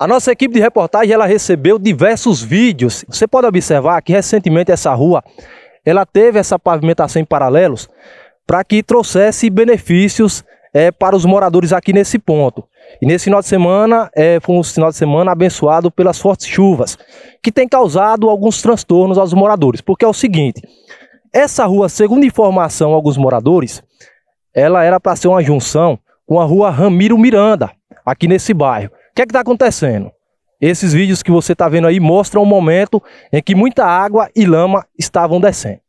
A nossa equipe de reportagem ela recebeu diversos vídeos. Você pode observar que recentemente essa rua ela teve essa pavimentação em paralelos para que trouxesse benefícios é, para os moradores aqui nesse ponto. E nesse final de semana, é, foi um final de semana abençoado pelas fortes chuvas, que tem causado alguns transtornos aos moradores. Porque é o seguinte, essa rua, segundo informação alguns moradores, ela era para ser uma junção com a rua Ramiro Miranda, aqui nesse bairro que é que está acontecendo? Esses vídeos que você está vendo aí mostram o um momento em que muita água e lama estavam descendo.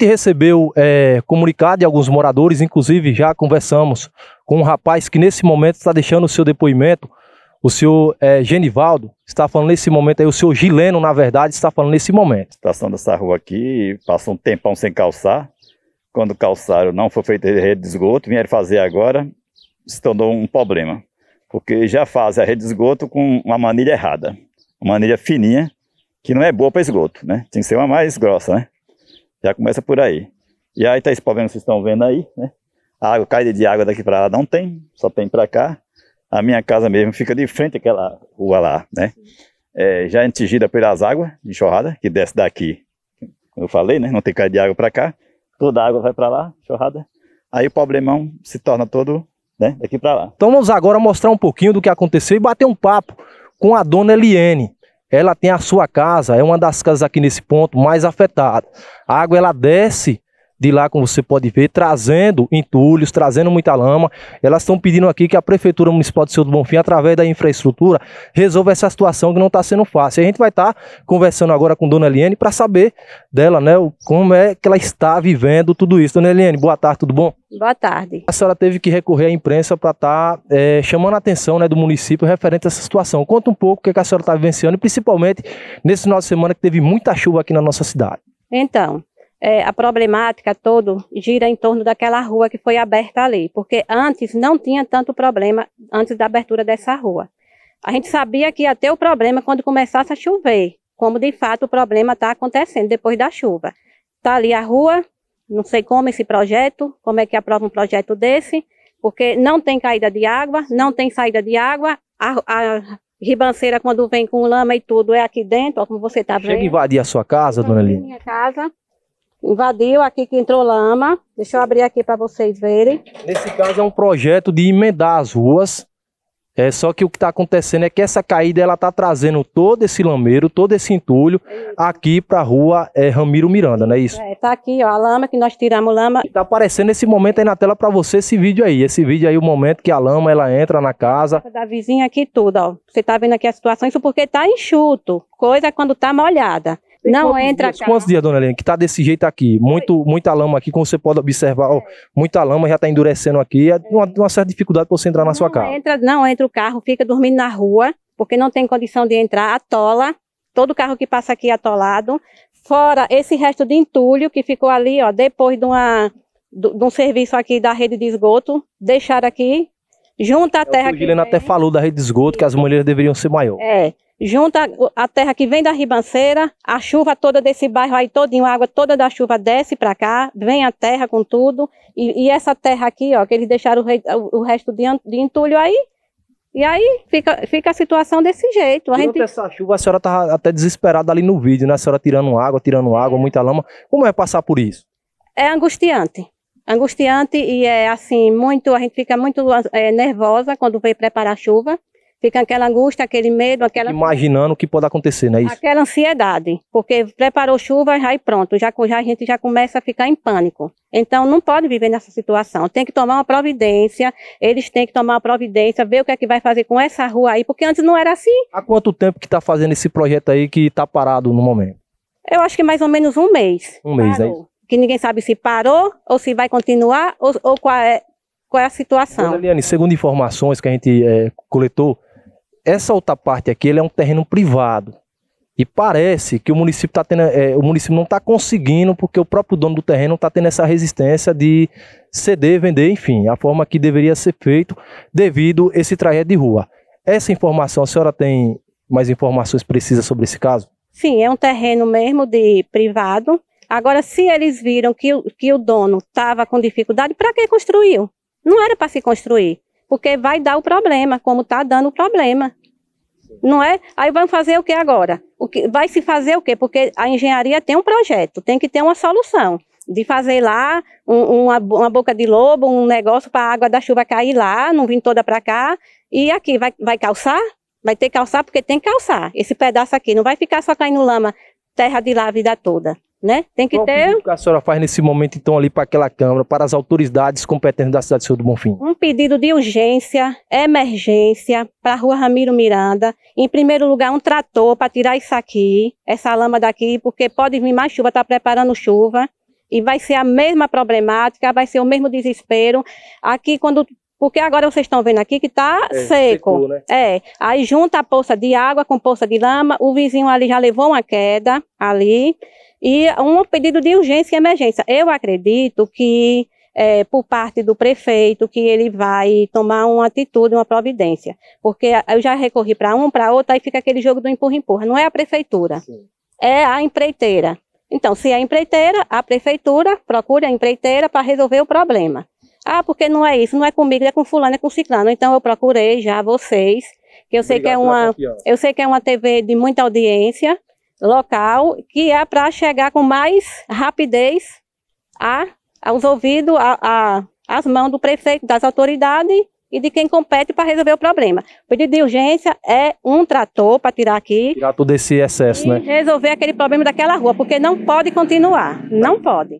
recebeu é, comunicado de alguns moradores, inclusive já conversamos com um rapaz que nesse momento está deixando o seu depoimento o senhor é, Genivaldo está falando nesse momento aí, o senhor Gileno, na verdade, está falando nesse momento. situação dessa rua aqui, passou um tempão sem calçar. Quando calçaram, não foi feita rede de esgoto, vieram fazer agora, se tornou um problema. Porque já faz a rede de esgoto com uma manilha errada. Uma manilha fininha, que não é boa para esgoto, né? Tem que ser uma mais grossa, né? Já começa por aí. E aí está esse problema que vocês estão vendo aí, né? A água, caída de água daqui para lá não tem, só tem para cá a minha casa mesmo fica de frente àquela rua lá, né? É, já é atingida pelas águas de enxurrada, que desce daqui. Eu falei, né? Não tem caída de água para cá. Toda a água vai para lá, enxurrada. Aí o problemão se torna todo né, daqui para lá. Então vamos agora mostrar um pouquinho do que aconteceu e bater um papo com a dona Eliane. Ela tem a sua casa, é uma das casas aqui nesse ponto mais afetada. A água ela desce de lá, como você pode ver, trazendo entulhos, trazendo muita lama. Elas estão pedindo aqui que a Prefeitura Municipal de Senhor do Bonfim, através da infraestrutura, resolva essa situação que não está sendo fácil. a gente vai estar tá conversando agora com Dona Eliane para saber dela, né, como é que ela está vivendo tudo isso. Dona Eliane, boa tarde, tudo bom? Boa tarde. A senhora teve que recorrer à imprensa para estar tá, é, chamando a atenção né, do município referente a essa situação. Conta um pouco o que, é que a senhora está vivenciando, principalmente nesse final de semana que teve muita chuva aqui na nossa cidade. Então, é, a problemática toda gira em torno daquela rua que foi aberta ali, porque antes não tinha tanto problema antes da abertura dessa rua. A gente sabia que ia ter o problema quando começasse a chover, como de fato o problema está acontecendo depois da chuva. Está ali a rua, não sei como esse projeto, como é que aprova um projeto desse, porque não tem caída de água, não tem saída de água, a, a ribanceira quando vem com lama e tudo é aqui dentro, ó, como você está vendo. Chega invadir a sua casa, dona Lina? Minha casa invadiu aqui que entrou lama. Deixa eu abrir aqui para vocês verem. Nesse caso é um projeto de emendar as ruas. É só que o que está acontecendo é que essa caída ela está trazendo todo esse lameiro, todo esse entulho é aqui para a rua é, Ramiro Miranda, não é isso? É, tá aqui ó, a lama que nós tiramos lama. Está aparecendo esse momento aí na tela para você esse vídeo aí, esse vídeo aí o momento que a lama ela entra na casa. Da vizinha aqui tudo, ó. Você tá vendo aqui a situação, isso porque tá enxuto, coisa quando está molhada. Tem não entra dias, cá. Quantos dias, dona Helena, que tá desse jeito aqui? Muito, muita lama aqui, como você pode observar, ó, muita lama já tá endurecendo aqui. É uma, é. uma certa dificuldade para você entrar na não sua casa. Entra, não entra o carro, fica dormindo na rua, porque não tem condição de entrar, atola. Todo carro que passa aqui é atolado. Fora esse resto de entulho que ficou ali, ó, depois de, uma, de, de um serviço aqui da rede de esgoto, deixaram aqui, junta a é terra. O Juliano até falou da rede de esgoto, que as mulheres deveriam ser maiores. É junta a terra que vem da ribanceira, a chuva toda desse bairro aí todinho, a água toda da chuva desce para cá, vem a terra com tudo, e, e, essa terra aqui, ó, que eles deixaram o, rei, o resto de, de, entulho aí, e aí fica, fica a situação desse jeito. A gente... essa chuva a senhora tá até desesperada ali no vídeo, né, a senhora tirando água, tirando é. água, muita lama, como é passar por isso? É angustiante, angustiante e é assim, muito, a gente fica muito é, nervosa quando vem preparar a chuva, Fica aquela angústia, aquele medo, aquela. Imaginando o que pode acontecer, não é isso? Aquela ansiedade, porque preparou chuva já e pronto, já, já a gente já começa a ficar em pânico. Então não pode viver nessa situação. Tem que tomar uma providência, eles têm que tomar uma providência, ver o que é que vai fazer com essa rua aí, porque antes não era assim. Há quanto tempo que está fazendo esse projeto aí que está parado no momento? Eu acho que mais ou menos um mês. Um mês, é parou. é isso? Que ninguém sabe se parou ou se vai continuar ou, ou qual é, qual é a situação. Eliane, segundo informações que a gente é, coletou, essa outra parte aqui é um terreno privado. E parece que o município, tá tendo, é, o município não está conseguindo, porque o próprio dono do terreno está tendo essa resistência de ceder, vender, enfim, a forma que deveria ser feito devido esse trajeto de rua. Essa informação, a senhora tem mais informações precisas sobre esse caso? Sim, é um terreno mesmo de privado. Agora, se eles viram que, que o dono estava com dificuldade, para que construiu? Não era para se construir porque vai dar o problema, como está dando o problema. Não é? Aí vamos fazer o que agora? O que, vai se fazer o quê? Porque a engenharia tem um projeto, tem que ter uma solução de fazer lá um, uma, uma, boca de lobo, um negócio para a água da chuva cair lá, não vir toda para cá. E aqui, vai, vai calçar? Vai ter que calçar porque tem que calçar. Esse pedaço aqui não vai ficar só caindo lama, terra de lá a vida toda né? Tem que Qual ter. O que a senhora faz nesse momento, então, ali para aquela Câmara, para as autoridades competentes da cidade de Senhor do Bonfim? Um pedido de urgência, emergência, para a rua Ramiro Miranda. Em primeiro lugar, um trator para tirar isso aqui, essa lama daqui, porque pode vir mais chuva, está preparando chuva. E vai ser a mesma problemática, vai ser o mesmo desespero. Aqui, quando porque agora vocês estão vendo aqui que está é, seco. Secou, né? É. Aí junta a poça de água com poça de lama. O vizinho ali já levou uma queda ali e um pedido de urgência e emergência. Eu acredito que é, por parte do prefeito que ele vai tomar uma atitude, uma providência. Porque eu já recorri para um, para outro, aí fica aquele jogo do empurra-empurra. Não é a prefeitura, Sim. é a empreiteira. Então, se é empreiteira, a prefeitura procura a empreiteira para resolver o problema. Ah, porque não é isso, não é comigo, é com fulano, é com ciclano. Então, eu procurei já vocês, que eu sei que é uma, eu sei que é uma TV de muita audiência, local, que é para chegar com mais rapidez a, aos ouvidos, a, a, às mãos do prefeito, das autoridades e de quem compete para resolver o problema. O pedido de urgência é um trator para tirar aqui. Tirar todo esse excesso, né? Resolver aquele problema daquela rua, porque não pode continuar. Não pode.